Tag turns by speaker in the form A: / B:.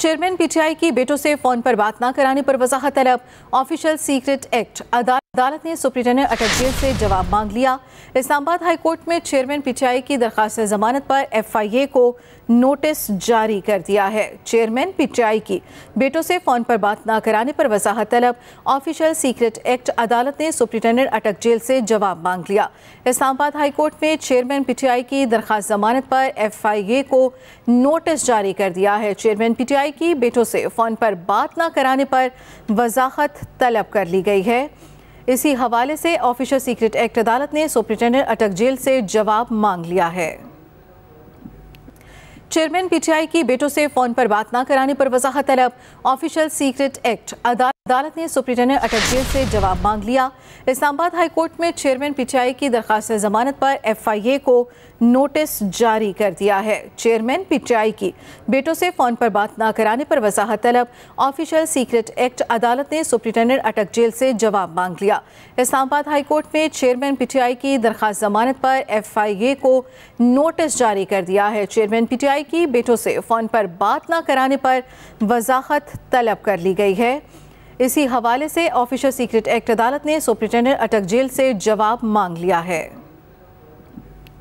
A: chairman PTI की बेटों से फोन पर बात ना कराने पर वजाहत तलब ऑफिशियल सीक्रेट एक्ट अदालत अदालत ने सुप्रिटेंडेंट जेल से जवाब मांग लिया इस्लामाबाद हाईकोर्ट में चेयरमैन पीटीआई की दरखास्त जमानत पर एफआईए को नोटिस जारी कर दिया है चेयरमैन पीटीआई की बेटों से फ़ोन पर बात न कराने पर वजाहत तलब ऑफिशियल सीक्रेट एक्ट अदालत ने सुप्रीटेंडेंट अटक जेल से जवाब मांग लिया इस्लामाबाद हाईकोर्ट में चेयरमैन पीटीआई की दरखास्त जमानत पर एफ आई ए को नोटिस जारी कर दिया है चेयरमैन पीटीआई की बेटों से फ़ोन पर बात न कराने पर वजाहत तलब कर ली गई है इसी हवाले से ऑफिशियल सीक्रेट एक्ट अदालत ने सुप्रिंटेंडेंट अटक जेल से जवाब मांग लिया है चेयरमैन पीटीआई की बेटों से फोन पर बात ना कराने पर वजाहत तलब ऑफिशियल सीक्रेट एक्ट अदालत ने सुप्रिंटेंडेंट अटल जेल से जवाब मांग लिया इस्लामाबाद हाईकोर्ट में चेयरमैन पीटीआई की दरखास्त जमानत पर एफआईए को नोटिस जारी कर दिया है चेयरमैन पीटीआई की बेटों से फोन पर बात ना कराने पर वजाहत तलब ऑफिशियल सीक्रेट एक्ट अदालत ने सुप्रिंटेंडेंट अटक जेल से जवाब मांग लिया इस्लामाबाद हाईकोर्ट में चेयरमैन पीटीआई की दरखास्त जमानत पर एफआईए को नोटिस जारी कर दिया है चेयरमैन पीटीआई पीटीआई कि बेटों से फ़ोन पर बात ना कराने पर वजाहत तलब कर ली गई है इसी हवाले से ऑफिशियल सीक्रेट एक्ट अदालत ने सुप्रिटेंडेंट अटक जेल से जवाब मांग लिया है